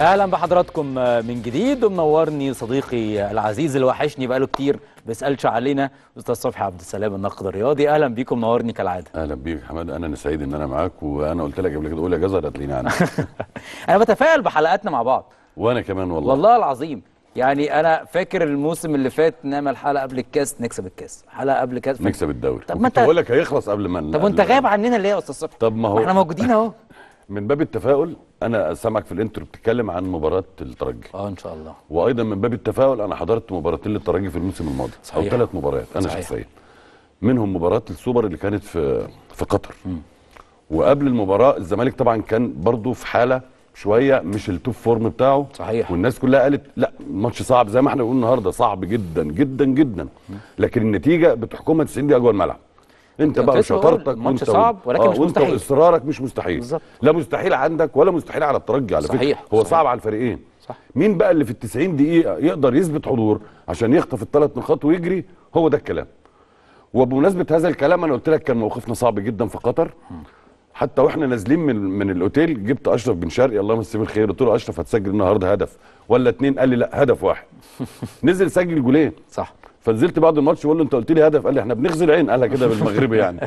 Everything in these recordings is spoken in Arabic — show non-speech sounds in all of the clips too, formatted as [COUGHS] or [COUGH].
اهلا بحضراتكم من جديد ومنورني صديقي العزيز اللي وحشني بقاله كتير بيسالش علينا استاذ صبحي عبد السلام الناقد الرياضي اهلا بيكم منورني كالعاده اهلا بيك يا حماد انا سعيد ان انا معاك وانا قلت لك قبل كده قول يا جزر لينا انا [LAUGHS] انا بتفائل بحلقاتنا مع بعض وانا كمان والله والله العظيم يعني انا فاكر الموسم اللي فات نعمل حلقه قبل الكاس نكسب الكاس حلقه قبل الكاس نكسب الدوري طب ما انت بقول لك هيخلص قبل ما طب وانت غايب عننا ليه يا استاذ صبحي طب ما هو احنا موجودين اهو [LAUGHS] من باب التفاؤل انا سامعك في الانترو بتتكلم عن مباراه الترجي اه ان شاء الله وايضا من باب التفاؤل انا حضرت مباراتين للترجي في الموسم الماضي صحيح. او ثلاث مباريات انا شخصيا منهم مباراه السوبر اللي كانت في في قطر م. وقبل المباراه الزمالك طبعا كان برضه في حاله شويه مش التوب فورم بتاعه صحيح والناس كلها قالت لا الماتش صعب زي ما احنا بنقول النهارده صعب جدا جدا جدا لكن النتيجه بتحكمها 90 دقيقه جوه الملعب انت بقى شطارتك وانت صعب ولكن آه مش وانت مستحيل. اصرارك مش مستحيل بالزبط. لا مستحيل عندك ولا مستحيل على الترجي على صحيح. فكره هو صحيح. صعب على الفريقين صح. مين بقى اللي في ال 90 دقيقه يقدر يثبت حضور عشان يخطف الثلاث نقاط ويجري هو ده الكلام وبمناسبه هذا الكلام انا قلت لك كان موقفنا صعب جدا في قطر حتى واحنا نازلين من من الاوتيل جبت اشرف بن شرقي الله يمسيه بالخير قلت له اشرف هتسجل النهارده هدف ولا اتنين قال لي لا هدف واحد [LAUGHS] نزل سجل جولين صح فنزلت بعد الماتش بقول له انت قلت لي هدف قال لي احنا بنغزل عين قالها كده بالمغربي يعني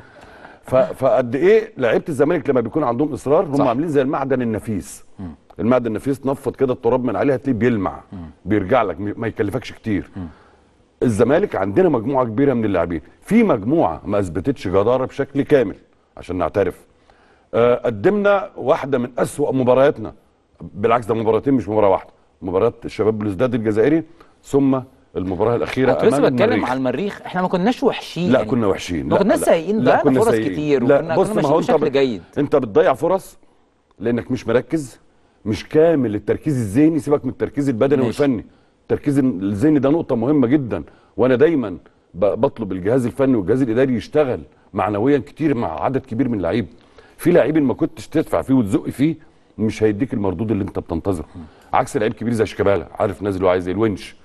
فقد ايه لعيبه الزمالك لما بيكون عندهم اصرار هم صح. عاملين زي المعدن النفيس م. المعدن النفيس نفض كده التراب من عليها تلاقيه بيلمع م. بيرجع لك ما يكلفكش كتير م. الزمالك عندنا مجموعه كبيره من اللاعبين في مجموعه ما اثبتتش جداره بشكل كامل عشان نعترف أه قدمنا واحده من أسوأ مبارياتنا بالعكس ده مباراتين مش مباراه واحده مباراه الشباب بلوزداد الجزائري ثم المباراه الاخيره كنت بتكلم المريخ. على المريخ احنا ما كناش وحشين لا كنا وحشين ما كناش سايقين ضيعنا كنا فرص سايقين. كتير لا وكنا بص ماشيين بشكل انت جيد انت بتضيع فرص لانك مش مركز مش كامل التركيز الذهني سيبك من التركيز البدني ماشي. والفني التركيز الذهني ده نقطه مهمه جدا وانا دايما بطلب الجهاز الفني والجهاز الاداري يشتغل معنويا كتير مع عدد كبير من اللعيبه في لعيب ما كنتش تدفع فيه وتزق فيه مش هيديك المردود اللي انت بتنتظره عكس لعيب كبير زي شيكابالا عارف نازل وعايز ايه الونش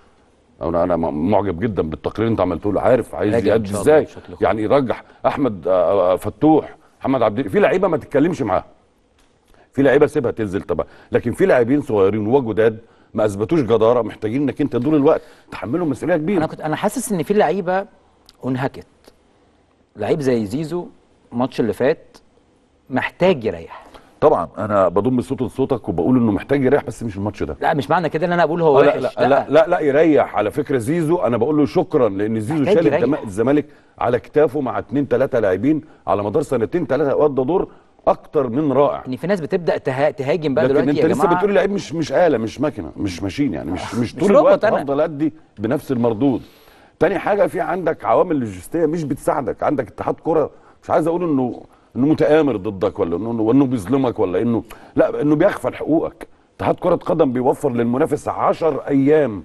او انا معجب جدا بالتقرير انت عملته له عارف عايز يقد ازاي يعني يرجح احمد آه، آه، فتوح محمد عبد في لعيبه ما تتكلمش معاها في لعيبه سيبها تنزل طبعا لكن في لاعبين صغيرين وجداد ما اثبتوش جداره محتاجين انك انت طول الوقت تحملهم مسؤوليه كبيره انا كنت انا حاسس ان في لعيبه انهكت لعيب زي زيزو الماتش اللي فات محتاج يريح طبعا انا بضم صوت لصوتك وبقول انه محتاج يريح بس مش الماتش ده لا مش معنى كده ان انا اقول هو آه، لا لا, لا لا لا لا يريح على فكره زيزو انا بقول له شكرا لان زيزو شال الزمالك على كتافه مع اثنين ثلاثه لاعبين على مدار سنتين ثلاثه وادى دور اكتر من رائع يعني في ناس بتبدا تهاجم بقى دلوقتي انت يا لسه بتقول لعيب مش مش اله مش ماكينه مش ماشين يعني مش آه، مش طول الوقت افضل ادي بنفس المردود تاني حاجه في عندك عوامل لوجستيه مش بتساعدك عندك اتحاد كره مش عايز اقول انه انه متآمر ضدك ولا انه وانه بيظلمك ولا انه لا انه بيغفل حقوقك اتحاد كرة قدم بيوفر للمنافس 10 ايام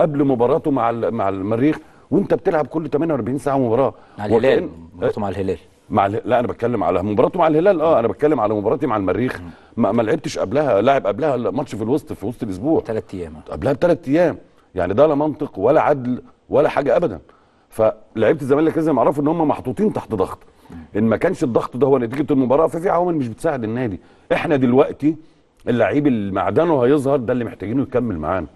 قبل مباراته مع مع المريخ وانت بتلعب كل 48 ساعه مباراه مع الهلال مباراته مع الهلال مع ال... لا انا بتكلم على مباراته مع الهلال اه انا بتكلم على مباراتي مع المريخ ما, ما لعبتش قبلها لاعب قبلها ماتش في الوسط في وسط الاسبوع ثلاث ايام قبلها بثلاث ايام يعني ده لا منطق ولا عدل ولا حاجه ابدا فلعيبه الزمالك لازم يعرفوا ان هم محطوطين تحت ضغط ان ما كانش الضغط ده هو نتيجه المباراه ففي عوامل مش بتساعد النادي احنا دلوقتي اللعيب اللي معدنه هيظهر ده اللي محتاجينه يكمل معانا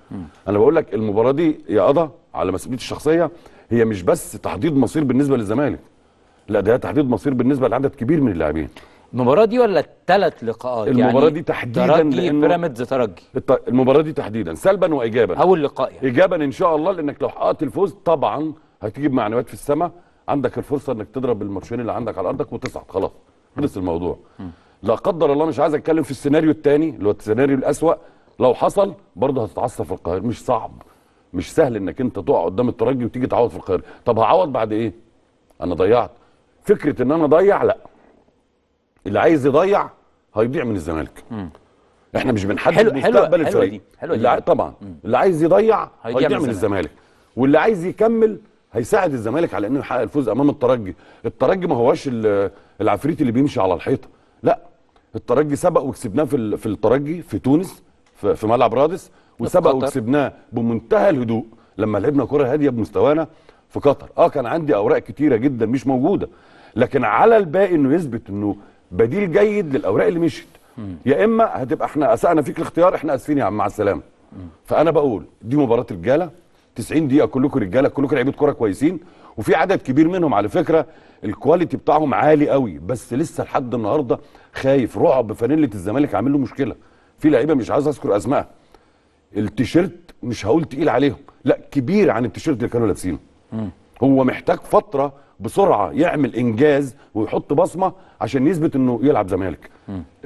انا بقول لك المباراه دي يا قضا على مسؤوليتي الشخصيه هي مش بس تحديد مصير بالنسبه للزمالك لا ده تحديد مصير بالنسبه لعدد كبير من اللاعبين المباراه دي ولا الثلاث لقاءات يعني المباراه يعني دي تحديدا ترجي بيراميدز ترجي المباراه دي تحديدا سلبا وايجابا اول لقاء يعني. ايجابا ان شاء الله لانك لو حققت الفوز طبعا هتجيب معنويات في السماء عندك الفرصه انك تضرب الماتشين اللي عندك على ارضك وتصعد خلاص خلص الموضوع لا قدر الله مش عايز اتكلم في السيناريو الثاني اللي هو السيناريو الاسوأ لو حصل برضه هتتعصب في القاهره مش صعب مش سهل انك انت تقع قدام الترجي وتيجي تعوض في القاهره طب هعوض بعد ايه انا ضيعت فكره ان انا اضيع لا اللي عايز يضيع هيضيع من الزمالك احنا مش بنحدد مستقبل الفريق حلوة دي. حلوة دي. اللي طبعا مم. اللي عايز يضيع هيضيع من الزمالك واللي عايز يكمل هيساعد الزمالك على انه يحقق الفوز امام الترجي الترجي ما هواش العفريت اللي بيمشي على الحيطه لا الترجي سبق وكسبناه في في الترجي في تونس في, في ملعب رادس وسبق وكسبناه بمنتهى الهدوء لما لعبنا كره هاديه بمستوانا في قطر اه كان عندي اوراق كتيره جدا مش موجوده لكن على الباقي انه يثبت انه بديل جيد للاوراق اللي مشيت يا اما هتبقى احنا اسانا فيك الاختيار احنا اسفين يا عم مع السلامه فانا بقول دي مباراه رجاله 90 دقيقه كلكم رجاله كلكم لعيبه كوره كويسين وفي عدد كبير منهم على فكره الكواليتي بتاعهم عالي قوي بس لسه لحد النهارده خايف رعب فانيله الزمالك عامل له مشكله في لعيبه مش عايز اذكر اسمها التيشيرت مش هقول تقيل عليهم لا كبير عن التيشيرت اللي كانوا لابسينه هو محتاج فتره بسرعه يعمل انجاز ويحط بصمه عشان يثبت انه يلعب زمالك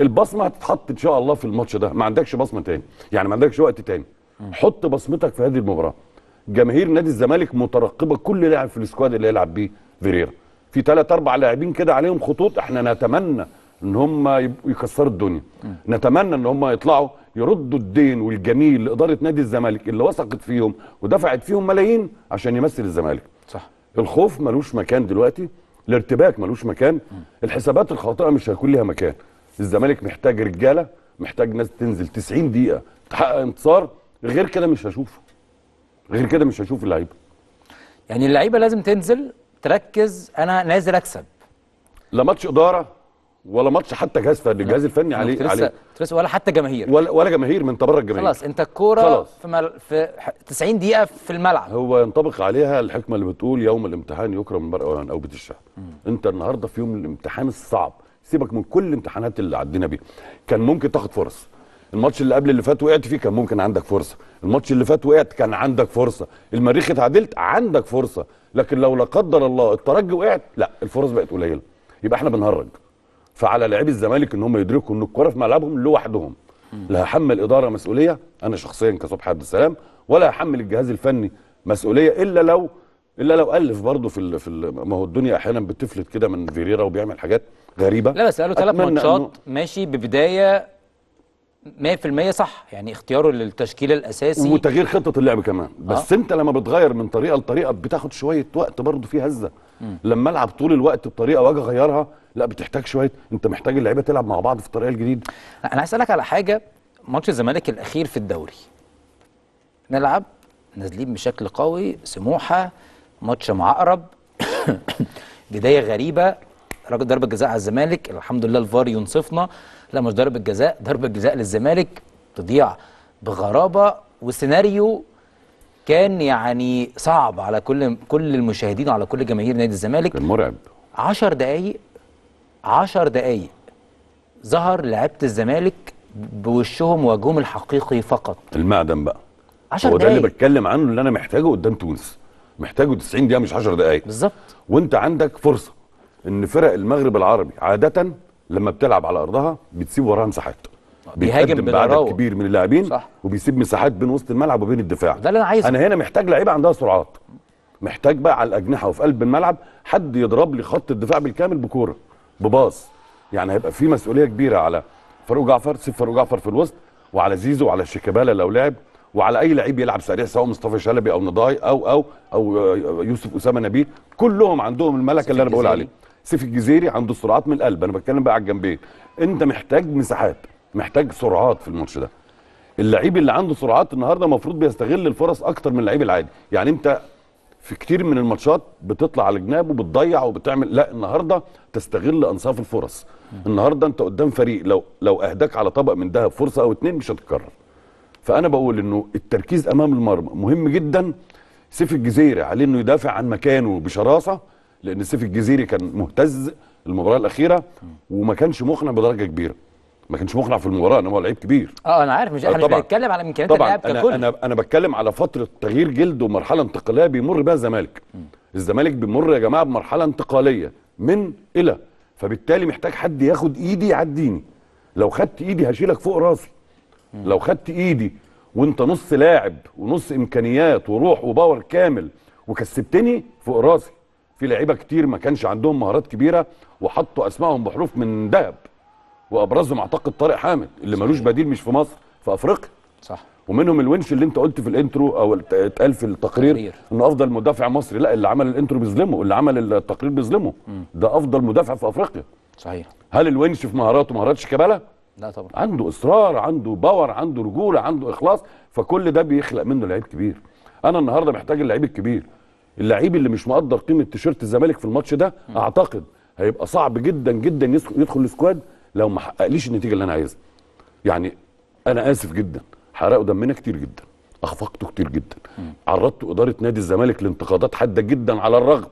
البصمه هتتحط ان شاء الله في الماتش ده ما عندكش بصمه تاني يعني ما عندكش وقت تاني حط بصمتك في هذه المباراه جماهير نادي الزمالك مترقبه كل لاعب في السكواد اللي هيلعب بيه فيريرا في ثلاث اربع لاعبين كده عليهم خطوط احنا نتمنى ان هم يكسروا الدنيا م. نتمنى ان هم يطلعوا يردوا الدين والجميل لاداره نادي الزمالك اللي وثقت فيهم ودفعت فيهم ملايين عشان يمثل الزمالك صح الخوف ملوش مكان دلوقتي الارتباك ملوش مكان م. الحسابات الخاطئه مش هيكون ليها مكان الزمالك محتاج رجاله محتاج ناس تنزل 90 دقيقه تحقق انتصار غير كده مش هشوفه غير كده مش هشوف اللعيبه يعني اللعيبه لازم تنزل تركز انا نازل اكسب لا ماتش اداره ولا ماتش حتى جهاز فني الجهاز الفني عليه عليه عليه ترسة ولا حتى جماهير ولا ولا جماهير من بره الجماهير خلاص انت الكوره في, مل... في 90 دقيقه في الملعب هو ينطبق عليها الحكمه اللي بتقول يوم الامتحان يكرم المرء او بيت الشهر انت النهارده في يوم الامتحان الصعب سيبك من كل الامتحانات اللي عدينا بيها كان ممكن تاخد فرص الماتش اللي قبل اللي فات وقعت فيه كان ممكن عندك فرصه الماتش اللي فات وقعت كان عندك فرصه المريخ اتعدلت عندك فرصه لكن لو لا قدر الله الترجي وقعت لا الفرص بقت قليله يبقى احنا بنهرج فعلى لاعبي الزمالك ان هم يدركوا ان الكوره في ملعبهم لوحدهم لا هحمل اداره مسؤوليه انا شخصيا كصبحي عبد السلام ولا هحمل الجهاز الفني مسؤوليه الا لو الا لو الف برضه في في ما هو الدنيا احيانا بتفلت كده من فيريرا وبيعمل حاجات غريبه لا بس قالوا ثلاث ماتشات ماشي ببدايه 100% صح يعني اختياره للتشكيل الاساسي وتغيير خطه اللعب كمان آه. بس آه. انت لما بتغير من طريقه لطريقه بتاخد شويه وقت برضه في هزه مم. لما العب طول الوقت بطريقه واجي اغيرها لا بتحتاج شويه انت محتاج اللعيبه تلعب مع بعض في الطريقه الجديده انا عايز اسالك على حاجه ماتش الزمالك الاخير في الدوري نلعب نازلين بشكل قوي سموحه ماتش معقرب [COUGHS] بدايه غريبه ضربه جزاء على الزمالك الحمد لله الفار ينصفنا لا مش ضربه جزاء ضربه جزاء للزمالك تضيع بغرابه وسيناريو كان يعني صعب على كل كل المشاهدين وعلى كل جماهير نادي الزمالك كان مرعب 10 دقايق 10 دقايق ظهر لعيبه الزمالك بوشهم وجههم الحقيقي فقط المعدن بقى 10 دقايق هو ده اللي بتكلم عنه اللي انا محتاجه قدام تونس محتاجه 90 دقيقه مش 10 دقايق بالظبط وانت عندك فرصه ان فرق المغرب العربي عاده لما بتلعب على ارضها بتسيب وراها مساحات آه. بيهاجم بعدد كبير من اللاعبين وبيسيب مساحات بين وسط الملعب وبين الدفاع ده اللي انا عايزه انا هنا محتاج لعيبه عندها سرعات محتاج بقى على الاجنحه وفي قلب الملعب حد يضرب لي خط الدفاع بالكامل بكوره بباص يعني هيبقى في مسؤوليه كبيره على فاروق جعفر سيف فاروق جعفر في الوسط وعلى زيزو وعلى شيكابالا لو لعب وعلى اي لعيب يلعب سريع سواء مصطفى شلبي او نضاي او او او يوسف اسامه نبيل كلهم عندهم الملكه اللي انا بقول عليه سيف الجزيري عنده سرعات من القلب انا بتكلم بقى على الجنبين انت محتاج مساحات محتاج سرعات في الماتش ده اللعيب اللي عنده سرعات النهارده المفروض بيستغل الفرص اكتر من اللعيب العادي يعني انت في كتير من الماتشات بتطلع على جناب وبتضيع وبتعمل لا النهارده تستغل انصاف الفرص النهارده انت قدام فريق لو لو اهداك على طبق من ذهب فرصه او اتنين مش هتتكرر فانا بقول انه التركيز امام المرمى مهم جدا سيف الجزيري عليه انه يدافع عن مكانه بشراسه لان سيف الجزيري كان مهتز المباراه الاخيره وما كانش مقنع بدرجه كبيره ما كانش مقنع في المباراه ان هو لعيب كبير اه انا عارف مش احنا بنتكلم على امكانيات اللاعب ككل انا انا انا بتكلم على فتره تغيير جلد ومرحله انتقاليه بيمر بها الزمالك الزمالك بيمر يا جماعه بمرحله انتقاليه من الى فبالتالي محتاج حد ياخد ايدي يعديني لو خدت ايدي هشيلك فوق راسي لو خدت ايدي وانت نص لاعب ونص امكانيات وروح وباور كامل وكسبتني فوق راسي في لعيبه كتير ما كانش عندهم مهارات كبيره وحطوا اسمائهم بحروف من ذهب وابرزهم اعتقد طارق حامد اللي ملوش بديل مش في مصر في افريقيا صح ومنهم الونش اللي انت قلت في الانترو او اتقال في التقرير تقرير. ان افضل مدافع مصري لا اللي عمل الانترو بيظلمه اللي عمل التقرير بيظلمه ده افضل مدافع في افريقيا صحيح هل الونش في مهاراته مهارات شيكابالا لا طبعا عنده اصرار عنده باور عنده رجوله عنده اخلاص فكل ده بيخلق منه لعيب كبير انا النهارده محتاج اللعيب الكبير اللعيب اللي مش مقدر قيمه تيشيرت الزمالك في الماتش ده اعتقد هيبقى صعب جدا جدا يدخل السكواد لو ما حققليش النتيجه اللي انا عايزها يعني انا اسف جدا حرقوا دمنا كتير جدا اخفقته كتير جدا عرضت اداره نادي الزمالك لانتقادات حاده جدا على الرغم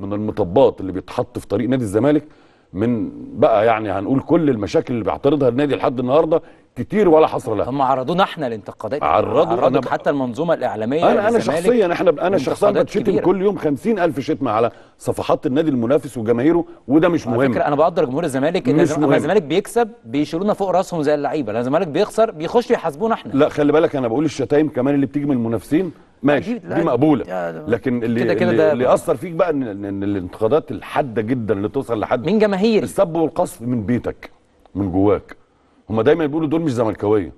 من المطبات اللي بيتحط في طريق نادي الزمالك من بقى يعني هنقول كل المشاكل اللي بيعترضها النادي لحد النهارده كتير ولا حصر لها هم عرضونا احنا لانتقادات عرضوا عرضوا حتى المنظومه الاعلاميه انا انا شخصيا احنا انا شخصيا بتشتم كل يوم 50000 شتمه على صفحات النادي المنافس وجماهيره وده مش مهم على فكره انا بقدر جمهور الزمالك ان لما الزمالك بيكسب بيشيلونا فوق راسهم زي اللعيبه لما الزمالك بيخسر بيخشوا يحاسبونا احنا لا خلي بالك انا بقول الشتايم كمان اللي بتيجي من المنافسين ماشي دي مقبوله لكن اللي كده كده اللي, اللي اثر فيك بقى ان الانتقادات الحاده جدا اللي توصل لحد من جماهيري السب والقصف من بيتك من جواك هم دايما بيقولوا دول مش زملكاويه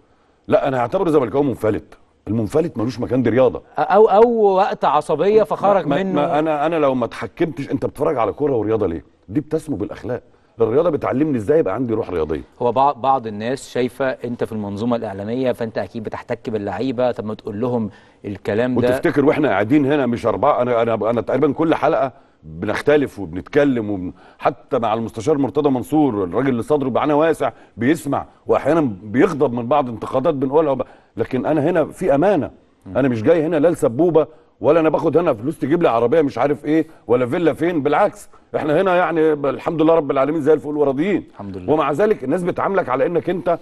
لا انا هعتبره زملكاوي منفلت المنفلت ملوش مكان دي رياضه او او وقت عصبيه فخرج ما منه ما انا انا لو ما اتحكمتش انت بتتفرج على كوره ورياضه ليه دي بتسمو بالاخلاق الرياضه بتعلمني ازاي يبقى عندي روح رياضيه هو بعض الناس شايفه انت في المنظومه الاعلاميه فانت اكيد بتحتك باللعيبه طب ما تقول لهم الكلام ده وتفتكر واحنا قاعدين هنا مش اربعه انا انا انا تقريبا كل حلقه بنختلف وبنتكلم وبن... حتى مع المستشار مرتضى منصور الراجل اللي صدره بعنا واسع بيسمع واحيانا بيغضب من بعض انتقادات بنقولها وب... لكن انا هنا في امانه انا مش جاي هنا لا لسبوبه ولا انا باخد هنا فلوس تجيب لي عربيه مش عارف ايه ولا فيلا فين بالعكس احنا هنا يعني الحمد لله رب العالمين زي الفل وراضيين الحمد لله ومع ذلك الناس بتعاملك على انك انت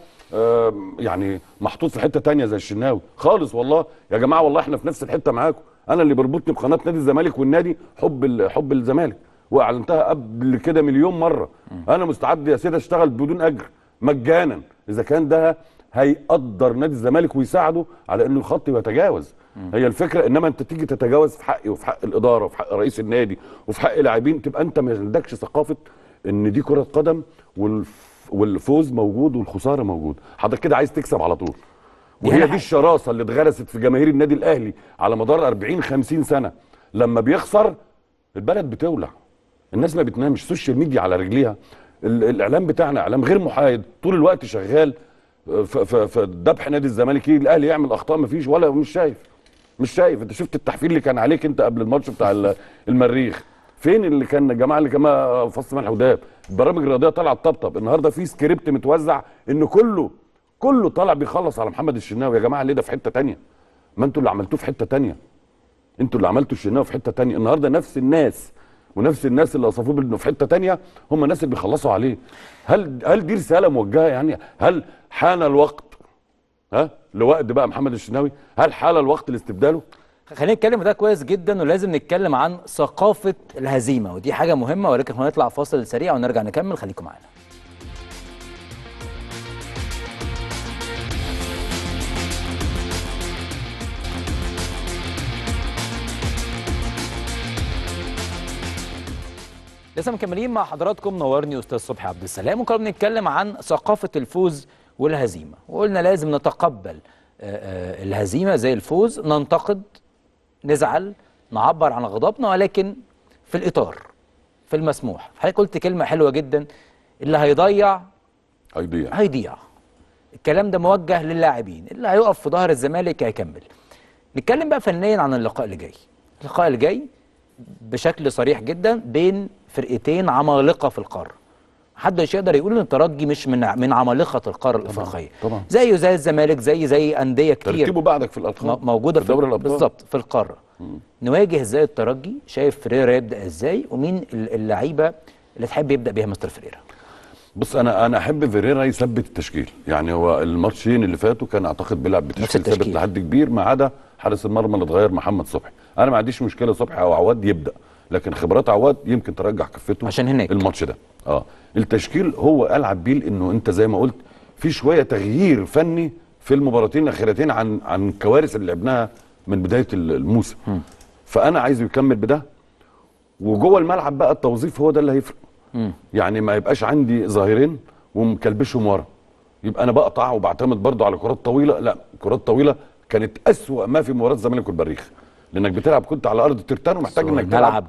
يعني محطوط في حته تانية زي الشناوي خالص والله يا جماعه والله احنا في نفس الحته معاكم انا اللي بربطني بقناه نادي الزمالك والنادي حب حب الزمالك واعلنتها قبل كده مليون مره انا مستعد يا سيدي اشتغل بدون اجر مجانا اذا كان ده هيقدر نادي الزمالك ويساعده على انه الخط يتجاوز هي الفكره انما انت تيجي تتجاوز في حقي وفي حق الاداره وفي حق رئيس النادي وفي حق لاعبين تبقى انت ما عندكش ثقافه ان دي كره قدم والفوز موجود والخساره موجود حضرتك كده عايز تكسب على طول وهي يعني دي الشراسه اللي اتغرست في جماهير النادي الاهلي على مدار 40 50 سنه لما بيخسر البلد بتولع الناس ما بتنامش السوشيال ميديا على رجليها الاعلام بتاعنا اعلام غير محايد طول الوقت شغال في ذبح نادي الزمالك إيه؟ الاهلي يعمل اخطاء ما فيش ولا مش شايف مش شايف انت شفت التحفيل اللي كان عليك انت قبل الماتش بتاع [LAUGHS] المريخ فين اللي كان الجماعه اللي كان فص ملح وداب البرامج الرياضيه طالعه تطبطب النهارده في سكريبت متوزع ان كله كله طالع بيخلص على محمد الشناوي يا جماعه ليه ده في حته ثانيه ما انتوا اللي عملتوه في حته ثانيه انتوا اللي عملتوا الشناوي في حته ثانيه النهارده نفس الناس ونفس الناس اللي وصفوه بانه في حته ثانيه هم الناس اللي بيخلصوا عليه هل هل دي رساله موجهه يعني هل حان الوقت ها لوقت بقى محمد الشناوي هل حان الوقت لاستبداله خلينا نتكلم ده كويس جدا ولازم نتكلم عن ثقافه الهزيمه ودي حاجه مهمه ولكن هنطلع فاصل سريع ونرجع نكمل خليكم معانا لسه مكملين مع حضراتكم نورني استاذ صبحي عبد السلام وكنا بنتكلم عن ثقافه الفوز والهزيمه وقلنا لازم نتقبل آه، آه، الهزيمه زي الفوز ننتقد نزعل نعبر عن غضبنا ولكن في الاطار في المسموح حضرتك قلت كلمه حلوه جدا اللي هيضيع هيضيع هيضيع الكلام ده موجه للاعبين اللي هيقف في ظهر الزمالك هيكمل نتكلم بقى فنيا عن اللقاء اللي جاي اللقاء اللي جاي بشكل صريح جدا بين فرقتين عمالقه في القاره محدش يقدر يقول ان الترجي مش من من عمالقه القاره الافريقيه طبعا زيه زي الزمالك زي زي انديه كتير ترتيبه بعدك في الالقاب موجوده في, الابطال بالظبط في القاره نواجه ازاي الترجي شايف فريرا يبدا ازاي ومين اللعيبه اللي تحب يبدا بيها مستر فريرا بص انا انا احب فيريرا يثبت التشكيل يعني هو الماتشين اللي فاتوا كان اعتقد بيلعب بتشكيل ثابت لحد كبير ما عدا حارس المرمى اللي اتغير محمد صبحي انا ما عنديش مشكله صبحي او عواد يبدا لكن خبرات عواد يمكن ترجح كفته عشان هناك الماتش ده اه التشكيل هو العب بيه لانه انت زي ما قلت في شويه تغيير فني في المباراتين الاخيرتين عن عن الكوارث اللي لعبناها من بدايه الموسم م. فانا عايزه يكمل بده وجوه الملعب بقى التوظيف هو ده اللي هيفرق م. يعني ما يبقاش عندي ظاهرين ومكلبشهم ورا يبقى انا بقطع وبعتمد برضه على كرات طويله لا كرات طويله كانت اسوا ما في مباراه الزمالك والبريخ لانك بتلعب كنت على ارض ترتان ومحتاج انك تلعب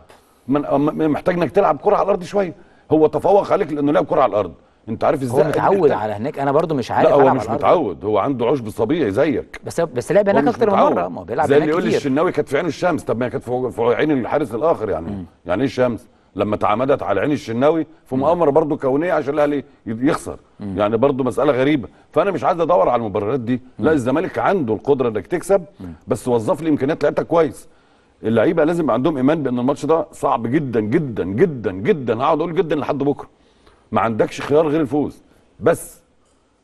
من محتاج انك تلعب كره على الارض شويه هو تفوق عليك لانه لعب كره على الارض انت عارف ازاي هو متعود على هناك انا برضو مش عارف لا هو مش متعود هو عنده عشب طبيعي زيك بس بس لعب هناك اكتر من مره ما هو بيلعب زي اللي يقول لي الشناوي كانت في عين الشمس طب ما هي كانت في عين الحارس الاخر يعني م. يعني ايه الشمس لما تعامدت على عين الشناوي في مؤامره برضه كونيه عشان الاهلي يخسر مم. يعني برضه مساله غريبه فانا مش عايز ادور على المبررات دي مم. لا الزمالك عنده القدره انك تكسب مم. بس وظف لي امكانيات لعيبتك كويس اللعيبه لازم عندهم ايمان بان الماتش ده صعب جدا جدا جدا جدا هقعد اقول جدا لحد بكره ما عندكش خيار غير الفوز بس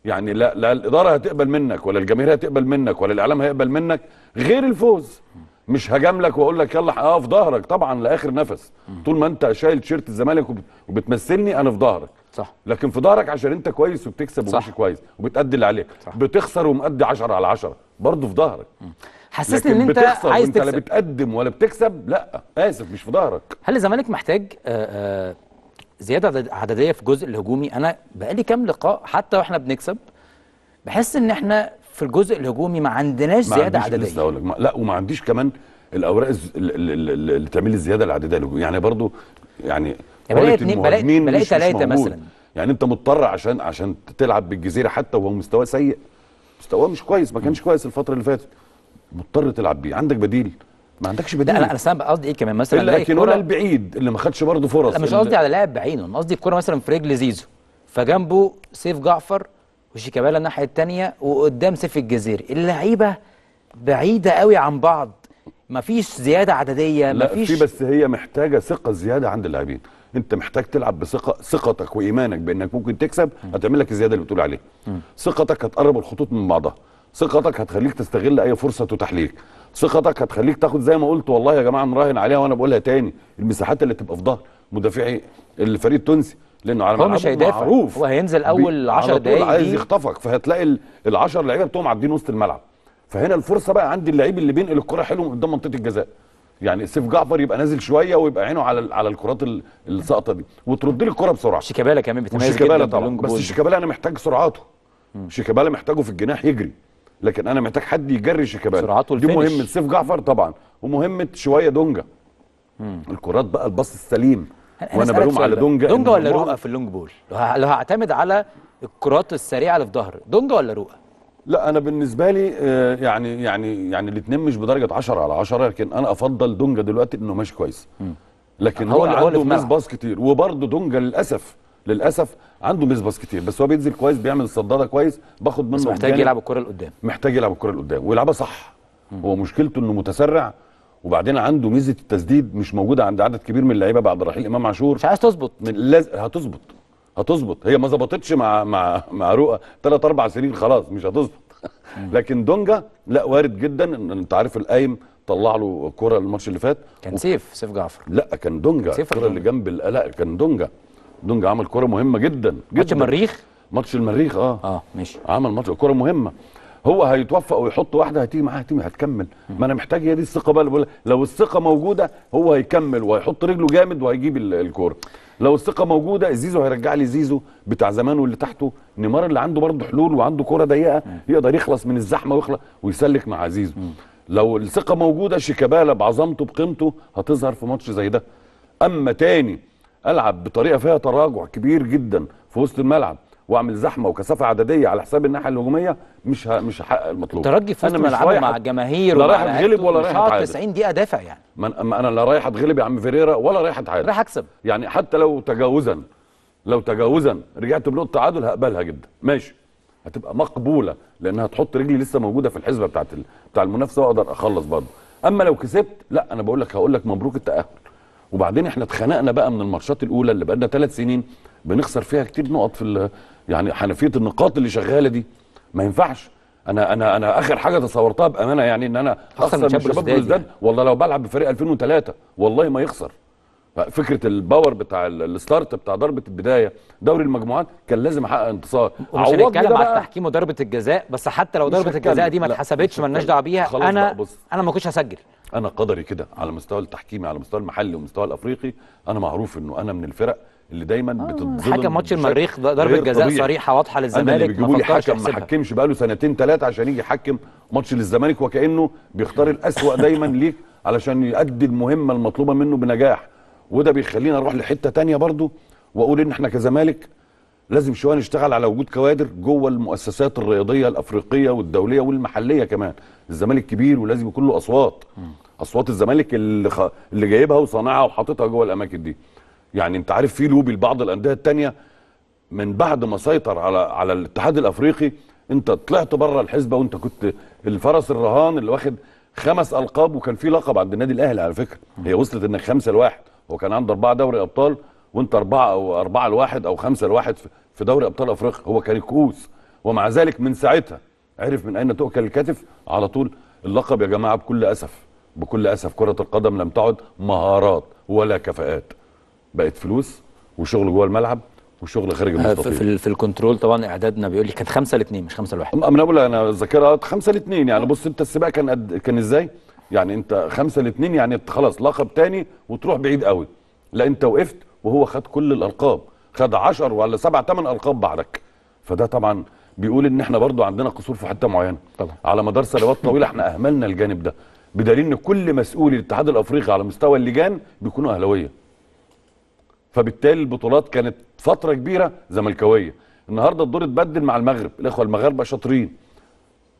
يعني لا لا الاداره هتقبل منك ولا الجماهير هتقبل منك ولا الاعلام هيقبل منك غير الفوز مش هجاملك واقول لك يلا اه في ظهرك طبعا لاخر نفس طول ما انت شايل تيشيرت الزمالك وبتمثلني انا في ظهرك صح لكن في ظهرك عشان انت كويس وبتكسب ومش كويس وبتأدي اللي عليك صح. بتخسر ومأدي 10 على 10 برضه في ظهرك حسسني ان انت عايز تكسب لا بتقدم ولا بتكسب لا اسف مش في ظهرك هل الزمالك محتاج آآ آه، آآ آه، زياده عدديه في الجزء الهجومي انا بقالي كام لقاء حتى واحنا بنكسب بحس ان احنا في الجزء الهجومي ما عندناش زياده ما عنديش عدديه لسه هقول لك لا وما عنديش كمان الاوراق اللي تعمل الزياده العدديه يعني برضو يعني بلاقي اثنين بلاقي بلاقي ثلاثه مثلا يعني انت مضطر عشان عشان تلعب بالجزيره حتى وهو مستواه سيء مستواه مش كويس ما كانش كويس الفتره اللي فاتت مضطر تلعب بيه عندك بديل ما عندكش بديل لا انا انا قصدي ايه كمان مثلا لكن ولا البعيد اللي ما خدش برضه فرص لا مش قصدي على لاعب بعينه انا قصدي الكوره مثلا في رجل زيزو فجنبه سيف جعفر وشيكابالا الناحيه الثانيه وقدام سيف الجزيري اللعيبه بعيده قوي عن بعض مفيش زياده عدديه لا مفيش في بس هي محتاجه ثقه زياده عند اللاعبين انت محتاج تلعب بثقه ثقتك وايمانك بانك ممكن تكسب هتعمل لك الزياده اللي بتقول عليها ثقتك هتقرب الخطوط من بعضها ثقتك هتخليك تستغل اي فرصه تتاح ليك ثقتك هتخليك تاخد زي ما قلت والله يا جماعه نراهن عليها وانا بقولها تاني المساحات اللي تبقى في ظهر مدافعي الفريق التونسي لانه على هو مش هيدافع معروف هو هينزل اول 10 دقايق عايز يخطفك فهتلاقي ال 10 لعيبه بتوعهم معديين وسط الملعب فهنا الفرصه بقى عند اللعيب اللي بينقل الكره حلو من قدام منطقه الجزاء يعني سيف جعفر يبقى نازل شويه ويبقى عينه على على الكرات الساقطه دي وترد لي الكره بسرعه شيكابالا كمان بيتميز جدا طبعا بس شيكابالا انا محتاج سرعاته شيكابالا محتاجه في الجناح يجري لكن انا محتاج حد يجري شيكابالا سرعته دي مهمه سيف جعفر طبعا ومهمه شويه دونجا الكرات بقى الباص السليم وانا بلوم على دونجا دونجا ولا رؤى في اللونج بول لو هعتمد على الكرات السريعه اللي في ظهر دونجا ولا رؤى لا انا بالنسبه لي آه، يعني يعني يعني الاثنين مش بدرجه 10 على 10 لكن انا افضل دونجا دلوقتي انه ماشي كويس لكن هو, اللي عنده ميس باص كتير وبرده دونجا للاسف للاسف عنده ميس باص كتير بس هو بينزل كويس بيعمل الصداده كويس باخد منه بس محتاج يلعب الكره لقدام محتاج يلعب الكره لقدام ويلعبها صح هو مشكلته انه متسرع وبعدين عنده ميزه التسديد مش موجوده عند عدد كبير من اللعيبه بعد رحيل امام عاشور مش عايز تظبط من لاز... هتظبط هتظبط هي ما ظبطتش مع مع مع رؤى ثلاث اربع سنين خلاص مش هتظبط لكن دونجا لا وارد جدا انت عارف القايم طلع له كره الماتش اللي فات كان و... سيف سيف جعفر لا كان دونجا الكره اللي جنب لا كان دونجا دونجا عمل كره مهمه جدا جدا ماتش المريخ ماتش المريخ اه اه ماشي عمل ماتش كره مهمه هو هيتوفق ويحط واحده هتيجي معاها تيمي هتكمل ما انا محتاج هي دي الثقه بقى لو الثقه موجوده هو هيكمل وهيحط رجله جامد وهيجيب الكوره لو الثقه موجوده زيزو هيرجع لي زيزو بتاع زمان واللي تحته نيمار اللي عنده برضه حلول وعنده كوره ضيقه يقدر يخلص من الزحمه ويخلص ويسلك مع زيزو لو الثقه موجوده شيكابالا بعظمته بقيمته هتظهر في ماتش زي ده اما تاني العب بطريقه فيها تراجع كبير جدا في وسط الملعب واعمل زحمه وكثافه عدديه على حساب الناحيه الهجوميه مش ه... مش هحقق المطلوب الترجي في مع الجماهير لا رايح اتغلب ولا رايح اتعادل 90 دقيقه دافع يعني ما انا لا رايح اتغلب يا عم فيريرا ولا رايح اتعادل رايح اكسب يعني حتى لو تجاوزا لو تجاوزا رجعت بنقطه تعادل هقبلها جدا ماشي هتبقى مقبوله لانها تحط رجلي لسه موجوده في الحسبه بتاعت ال... بتاع المنافسه واقدر اخلص برضه اما لو كسبت لا انا بقول لك هقول لك مبروك التاهل وبعدين احنا اتخانقنا بقى من الماتشات الاولى اللي لنا ثلاث سنين بنخسر فيها كتير نقط في يعني حنفيه النقاط اللي شغاله دي ما ينفعش انا انا انا اخر حاجه تصورتها بامانه يعني ان انا اخسر من شباب بلوزداد يعني. والله لو بلعب بفريق 2003 والله ما يخسر فكره الباور بتاع الستارت بتاع ضربه البدايه دوري المجموعات كان لازم احقق انتصار عوض كده على التحكيم وضربه الجزاء بس حتى لو ضربه الجزاء دي ما اتحسبتش مالناش دعوه بيها انا انا ما كنتش هسجل انا قدري كده على مستوى التحكيمي على مستوى المحلي ومستوى الافريقي انا معروف انه انا من الفرق اللي دايما آه، بتتظلم حكم ماتش المريخ ضربه جزاء صريحه واضحه للزمالك ما لي حكم ما حكمش بقاله سنتين ثلاثه عشان يجي يحكم ماتش للزمالك وكانه بيختار الاسوأ دايما [LAUGHS] ليك علشان يؤدي المهمه المطلوبه منه بنجاح وده بيخلينا نروح لحته ثانيه برضو واقول ان احنا كزمالك لازم شويه نشتغل على وجود كوادر جوه المؤسسات الرياضيه الافريقيه والدوليه والمحليه كمان الزمالك كبير ولازم يكون له اصوات اصوات الزمالك اللي خ... اللي جايبها وصانعها وحاططها جوه الاماكن دي يعني انت عارف في لوبي لبعض الانديه الثانيه من بعد ما سيطر على على الاتحاد الافريقي انت طلعت بره الحسبه وانت كنت الفرس الرهان اللي واخد خمس القاب وكان في لقب عند النادي الاهلي على فكره هي وصلت انك خمسه لواحد هو كان عنده اربعه دوري ابطال وانت اربعه او اربعه لواحد او خمسه لواحد في دوري ابطال افريقيا هو كان الكؤوس ومع ذلك من ساعتها عرف من اين تؤكل الكتف على طول اللقب يا جماعه بكل اسف بكل اسف كره القدم لم تعد مهارات ولا كفاءات بقت فلوس وشغل جوه الملعب وشغل خارج آه، المستطيل في, في الكنترول طبعا اعدادنا بيقول لي كانت 5 ل 2 مش 5 ل 1 انا بقول انا ذاكرها آه، 5 ل 2 يعني بص انت السباق كان قد كان ازاي يعني انت 5 ل 2 يعني خلاص لقب ثاني وتروح بعيد قوي لا انت وقفت وهو خد كل الالقاب خد 10 ولا 7 8 القاب بعدك فده طبعا بيقول ان احنا برضو عندنا قصور في حته معينه طبعا على مدار سنوات طويله احنا اهملنا الجانب ده بدليل ان كل مسؤول الاتحاد الافريقي على مستوى اللجان بيكونوا اهلاويه فبالتالي البطولات كانت فتره كبيره زملكاويه النهارده الدور اتبدل مع المغرب الاخوه المغاربه شاطرين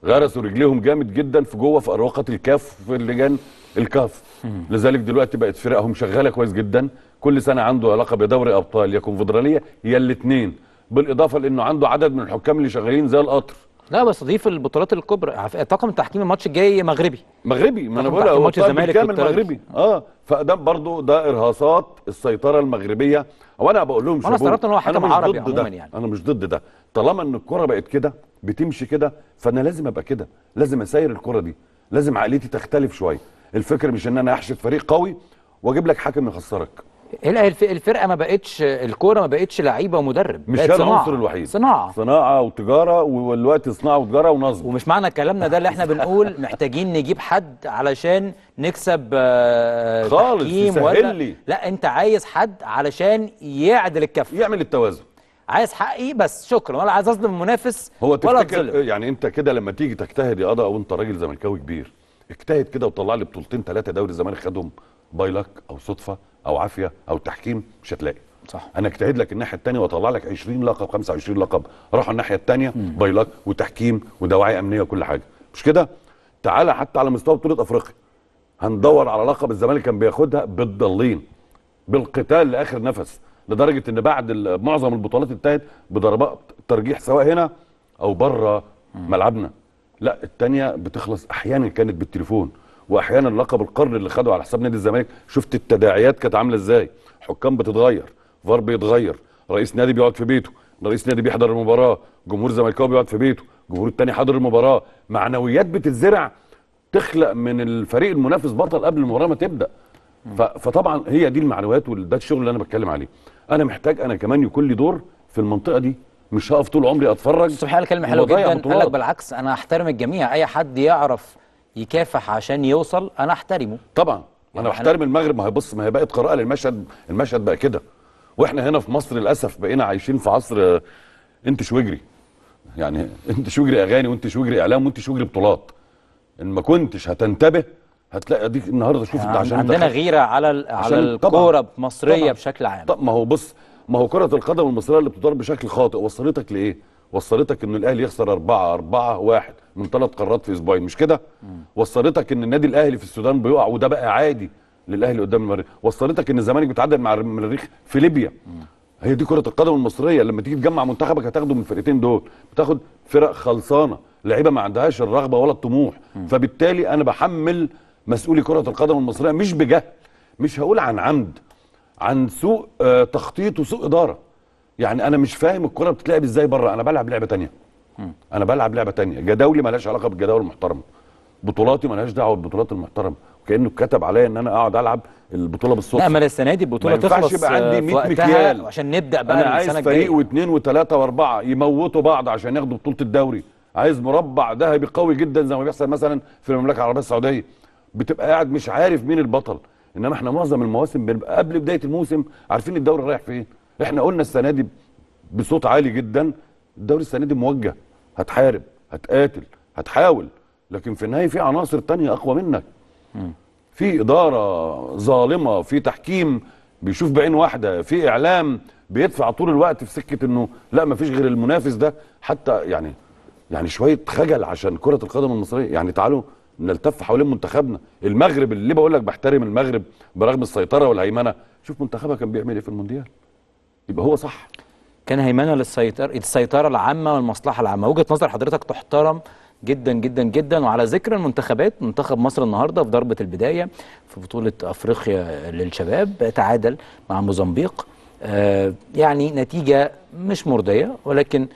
غرسوا رجليهم جامد جدا في جوه في اروقه الكاف في اللجان الكاف [LAUGHS] لذلك دلوقتي بقت فرقهم شغاله كويس جدا كل سنه عنده علاقه بدوري ابطال يا كونفدراليه يا الاثنين بالاضافه لانه عنده عدد من الحكام اللي شغالين زي القطر لا بس ضيف البطولات الكبرى طاقم تحكيم الماتش الجاي مغربي مغربي ما انا بقول ماتش الزمالك كامل مغربي اه فده برضه ده ارهاصات السيطره المغربيه وانا بقول لهم انا استغربت ان هو حكم عربي عموما يعني انا مش ضد ده طالما ان الكره بقت كده بتمشي كده فانا لازم ابقى كده لازم اسير الكره دي لازم عقليتي تختلف شويه الفكر مش ان انا احشد فريق قوي واجيب لك حاكم يخسرك إيه الفرقه ما بقتش الكوره ما بقتش لعيبه ومدرب مش ده العنصر الوحيد صناعه صناعه وتجاره والوقت صناعه وتجاره ونظم ومش معنى كلامنا ده اللي احنا بنقول [LAUGHS] محتاجين نجيب حد علشان نكسب آه، خالص يسهل لي لا انت عايز حد علشان يعدل الكفه يعمل التوازن عايز حقي بس شكرا ولا عايز اظلم المنافس هو ولا تفتكر يعني انت كده لما تيجي تجتهد يا قضا وانت راجل زملكاوي كبير اجتهد كده وطلع لي بطولتين ثلاثه دوري الزمالك خدهم باي لك او صدفه او عافيه او تحكيم مش هتلاقي صح انا اجتهد لك الناحيه الثانيه واطلع لك 20 لقب 25 لقب راحوا الناحيه الثانيه باي لك وتحكيم ودواعي امنيه وكل حاجه مش كده تعالى حتى على مستوى بطوله افريقيا هندور على لقب الزمالك كان بياخدها بالضالين بالقتال لاخر نفس لدرجه ان بعد معظم البطولات انتهت بضربات ترجيح سواء هنا او بره ملعبنا لا الثانيه بتخلص احيانا كانت بالتليفون واحيانا لقب القرن اللي خده على حساب نادي الزمالك شفت التداعيات كانت عامله ازاي حكام بتتغير فار بيتغير رئيس نادي بيقعد في بيته رئيس نادي بيحضر المباراه جمهور زملكاوي بيقعد في بيته جمهور التاني حاضر المباراه معنويات بتتزرع تخلق من الفريق المنافس بطل قبل المباراه ما تبدا فطبعا هي دي المعنويات وده الشغل اللي انا بتكلم عليه انا محتاج انا كمان يكون لي دور في المنطقه دي مش هقف طول عمري اتفرج سبحان الله كلمه حلوه جدا قال لك بالعكس انا احترم الجميع اي حد يعرف يكافح عشان يوصل انا احترمه طبعا يعني انا بحترم المغرب ما هي بص ما هي بقت قراءه للمشهد المشهد بقى كده واحنا هنا في مصر للاسف بقينا عايشين في عصر انت شوجري يعني [LAUGHS] انت شوجري اغاني وانت شوجري اعلام وانت شوجري بطولات ان ما كنتش هتنتبه هتلاقي اديك النهارده شوف يعني انت عشان عندنا دخل. غيره على على الكوره المصريه بشكل عام طب ما هو بص ما هو كره القدم المصريه اللي بتدار بشكل خاطئ وصلتك لايه؟ وصلتك ان الاهلي يخسر 4 4 1 من ثلاث قرارات في اسبوعين مش كده وصلتك ان النادي الاهلي في السودان بيقع وده بقى عادي للاهلي قدام المريخ وصلتك ان الزمالك بيتعادل مع المريخ في ليبيا مم. هي دي كره القدم المصريه لما تيجي تجمع منتخبك هتاخده من الفرقتين دول بتاخد فرق خلصانه لعيبه ما عندهاش الرغبه ولا الطموح مم. فبالتالي انا بحمل مسؤولي كره القدم المصريه مش بجهل مش هقول عن عمد عن سوء آه، تخطيط وسوء اداره يعني انا مش فاهم الكره بتتلعب ازاي بره انا بلعب لعبه ثانيه انا بلعب لعبه ثانيه جداولي مالهاش علاقه بالجداول المحترمه بطولاتي مالهاش دعوه بالبطولات المحترمه كانه كتب عليا ان انا اقعد العب البطوله بالصوت لا ما السنه دي البطوله تخلص يبقى عندي 100 مكيال عشان نبدا بقى انا عايز فريق واثنين وثلاثه واربعه يموتوا بعض عشان ياخدوا بطوله الدوري عايز مربع ذهبي قوي جدا زي ما بيحصل مثلا في المملكه العربيه السعوديه بتبقى قاعد مش عارف مين البطل انما احنا معظم المواسم بنبقى قبل بدايه الموسم عارفين الدوري رايح فين احنا قلنا السنه دي بصوت عالي جدا الدوري السنه دي موجه هتحارب هتقاتل هتحاول لكن في النهايه في عناصر تانية اقوى منك في اداره ظالمه في تحكيم بيشوف بعين واحده في اعلام بيدفع طول الوقت في سكه انه لا ما فيش غير المنافس ده حتى يعني يعني شويه خجل عشان كره القدم المصريه يعني تعالوا نلتف حوالين منتخبنا المغرب اللي بقول لك بحترم المغرب برغم السيطره والهيمنه شوف منتخبها كان بيعمل ايه في المونديال يبقى هو صح كان هيمنه للسيطره السيطره العامه والمصلحه العامه وجهه نظر حضرتك تحترم جدا جدا جدا وعلى ذكر المنتخبات منتخب مصر النهارده في ضربه البدايه في بطوله افريقيا للشباب تعادل مع موزمبيق آه يعني نتيجه مش مرضيه ولكن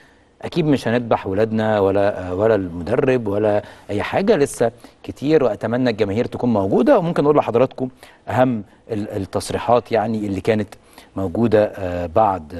اكيد مش هندبح ولادنا ولا آه، ولا المدرب ولا اي حاجه لسه كتير واتمنى الجماهير تكون موجوده وممكن اقول لحضراتكم اهم التصريحات يعني اللي كانت موجوده آه، بعد آه،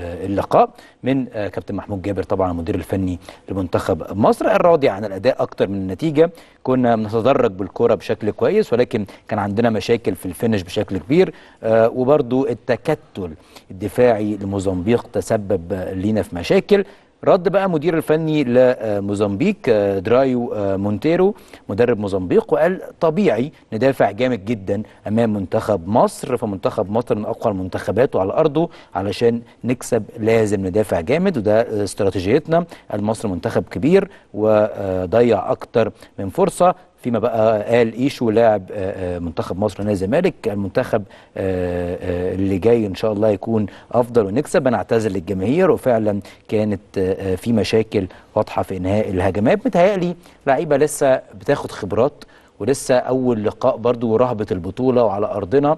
آه، اللقاء من كابتن محمود جابر طبعا المدير الفني لمنتخب مصر الراضي عن الاداء اكتر من النتيجه كنا بنتدرج بالكره بشكل كويس ولكن كان عندنا مشاكل في الفينش بشكل كبير وبرده التكتل الدفاعي لموزمبيق تسبب لينا في مشاكل رد بقى مدير الفني لموزمبيق آه، درايو آه، مونتيرو مدرب موزمبيق وقال طبيعي ندافع جامد جدا امام منتخب مصر فمنتخب مصر من اقوى المنتخبات وعلى ارضه علشان نكسب لازم ندافع جامد وده استراتيجيتنا المصر منتخب كبير وضيع اكتر من فرصه فيما بقى قال ايشو لاعب آه، آه، منتخب مصر نادي الزمالك المنتخب آه، اللي جاي ان شاء الله يكون افضل ونكسب انا اعتذر للجماهير وفعلا كانت في مشاكل واضحه في انهاء الهجمات متهيألي لعيبه لسه بتاخد خبرات ولسه اول لقاء برضو ورهبه البطوله وعلى ارضنا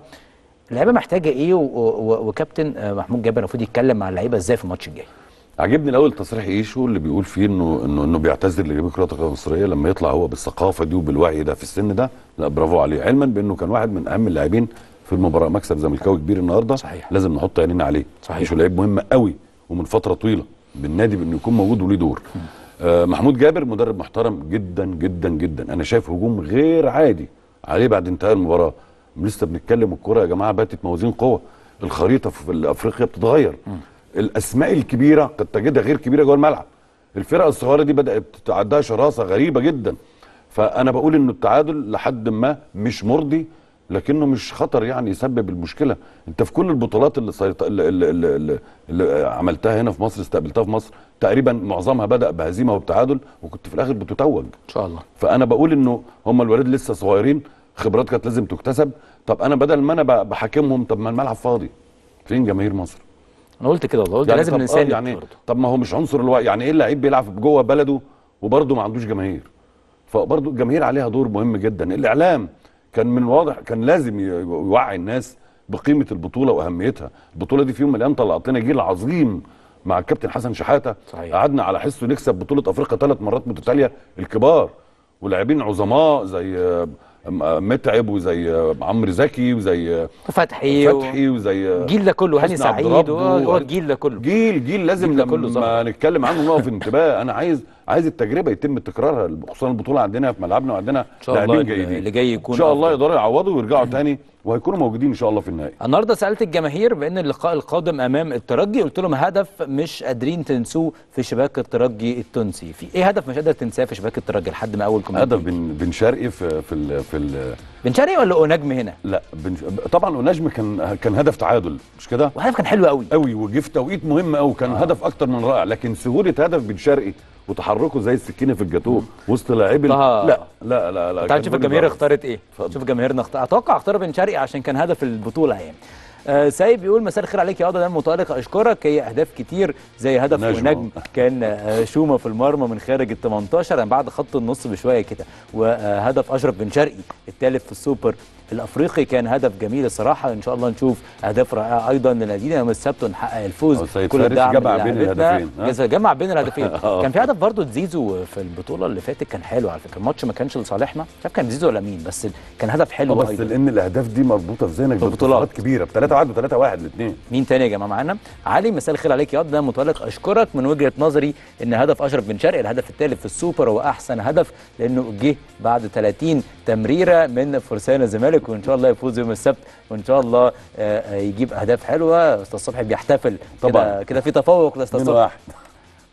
اللعيبه محتاجه ايه وكابتن محمود جابر المفروض يتكلم مع اللعيبه ازاي في الماتش الجاي عجبني الاول تصريح ايشو اللي بيقول فيه انه انه انه بيعتذر لجميع كره القدم المصريه لما يطلع هو بالثقافه دي وبالوعي ده في السن ده لا برافو عليه علما بانه كان واحد من اهم اللاعبين في المباراه مكسب زملكاوي كبير النهارده صحيح. لازم نحط عينينا عليه صحيح ايشو لعيب مهم قوي ومن فتره طويله بالنادي بانه يكون موجود وليه دور آه محمود جابر مدرب محترم جدا جدا جدا انا شايف هجوم غير عادي عليه بعد انتهاء المباراه لسه بنتكلم الكوره يا جماعه باتت موازين قوه الخريطه في افريقيا بتتغير م. الاسماء الكبيره قد تجدها غير كبيره جوه الملعب الفرق الصغيره دي بدات تعدها شراسه غريبه جدا فانا بقول ان التعادل لحد ما مش مرضي لكنه مش خطر يعني يسبب المشكله انت في كل البطولات اللي, سيط... اللي, اللي, اللي عملتها هنا في مصر استقبلتها في مصر تقريبا معظمها بدا بهزيمه وبتعادل وكنت في الاخر بتتوج ان شاء الله فانا بقول انه هم الولاد لسه صغيرين خبرات كانت لازم تكتسب طب انا بدل ما انا بحاكمهم طب ما الملعب فاضي فين جماهير مصر انا قلت كده والله قلت يعني لازم الانسان آه، يعني برضه. طب ما هو مش عنصر الوقت يعني ايه اللعيب بيلعب جوه بلده وبرضه ما عندوش جماهير فبرضه الجماهير عليها دور مهم جدا الاعلام كان من واضح كان لازم يوعي الناس بقيمه البطوله واهميتها البطوله دي في يوم من الايام طلعت لنا جيل عظيم مع الكابتن حسن شحاته صحيح. قعدنا على حسه نكسب بطوله افريقيا ثلاث مرات متتاليه الكبار ولاعبين عظماء زي آه، متعب وزي عمرو زكي وزي فتحي فتحي وزي الجيل ده كله هاني سعيد هو الجيل ده كله جيل جيل لازم جيل لما صح. نتكلم عنه نقف انتباه انا عايز عايز التجربه يتم تكرارها خصوصا البطوله عندنا في ملعبنا وعندنا لاعبين جيدين اللي جاي يكون ان شاء الله يقدروا يعوضوا ويرجعوا [CLEARS THROAT] تاني وهيكونوا موجودين ان شاء الله في النهائي النهارده سالت الجماهير بان اللقاء القادم امام الترجي قلت لهم هدف مش قادرين تنسوه في شباك الترجي التونسي في ايه هدف مش قادر تنساه في شباك الترجي لحد ما اول كومنت هدف بن بن شرقي في في الـ في الـ بن شرقي ولا اونجم هنا لا بن طبعا اونجم كان كان هدف تعادل مش كده وهدف كان حلو قوي قوي وجه في توقيت مهم قوي كان آه. هدف اكتر من رائع لكن سهوله هدف بن شرقي وتحركه زي السكينه في الجاتوه وسط لاعبي لا لا لا لا تعال إيه؟ شوف الجماهير اختارت ايه فضل. شوف جماهيرنا اخت... اتوقع اختار بن شرقي عشان كان هدف البطوله يعني آه سايب بيقول مساء الخير عليك يا عضو دم متالق اشكرك هي اهداف كتير زي هدف نجم. ونجم كان آه شومه في المرمى من خارج ال 18 يعني بعد خط النص بشويه كده وهدف اشرف بن شرقي الثالث في السوبر الافريقي كان هدف جميل الصراحه ان شاء الله نشوف اهداف رائعه ايضا لنادينا يوم السبت ونحقق الفوز كل الدعم جمع بين الهدفين جمع بين الهدفين كان في هدف برضه زيزو في البطوله اللي فاتت كان حلو على فكره الماتش ما كانش لصالحنا مش عارف كان زيزو ولا مين بس كان هدف حلو آه، بس أيضاً. لان الاهداف دي مربوطه في ذهنك ببطولات كبيره ب 3 1 و 3 1 الاثنين مين تاني يا جماعه معانا علي مساء الخير عليك يا ده متالق اشكرك من وجهه نظري ان هدف اشرف بن شرقي الهدف الثالث في السوبر هو احسن هدف لانه جه بعد 30 تمريره من فرسان الزمالك الزمالك وان شاء الله يفوز يوم السبت وان شاء الله آه، آه، يجيب اهداف حلوه استاذ صبحي بيحتفل طبعا كده في تفوق لاستاذ صبحي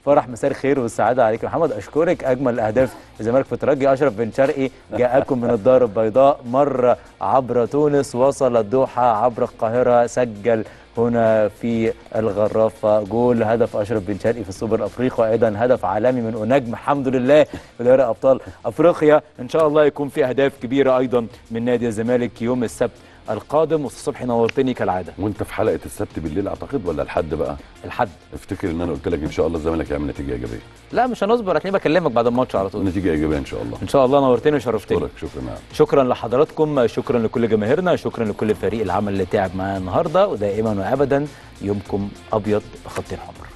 فرح مساء الخير والسعاده عليك يا محمد اشكرك اجمل اهداف الزمالك في الترجي اشرف بن شرقي جاءكم من الدار البيضاء مر عبر تونس وصل الدوحه عبر القاهره سجل هنا في الغرافه جول هدف اشرف بن شرقي في السوبر الافريقي وايضا هدف عالمي من اونجم الحمد لله في دوري ابطال افريقيا ان شاء الله يكون في اهداف كبيره ايضا من نادي الزمالك يوم السبت القادم استاذ صبحي نورتني كالعاده وانت في حلقه السبت بالليل اعتقد ولا الحد بقى الحد افتكر ان انا قلت لك ان شاء الله الزمالك هيعمل نتيجه ايجابيه لا مش هنصبر هتلاقيني بكلمك بعد الماتش على طول نتيجه ايجابيه ان شاء الله ان شاء الله نورتني وشرفتني شكرا شكرا شكرا لحضراتكم شكرا لكل جماهيرنا شكرا لكل فريق العمل اللي تعب معايا النهارده ودائما وابدا يومكم ابيض بخط حمر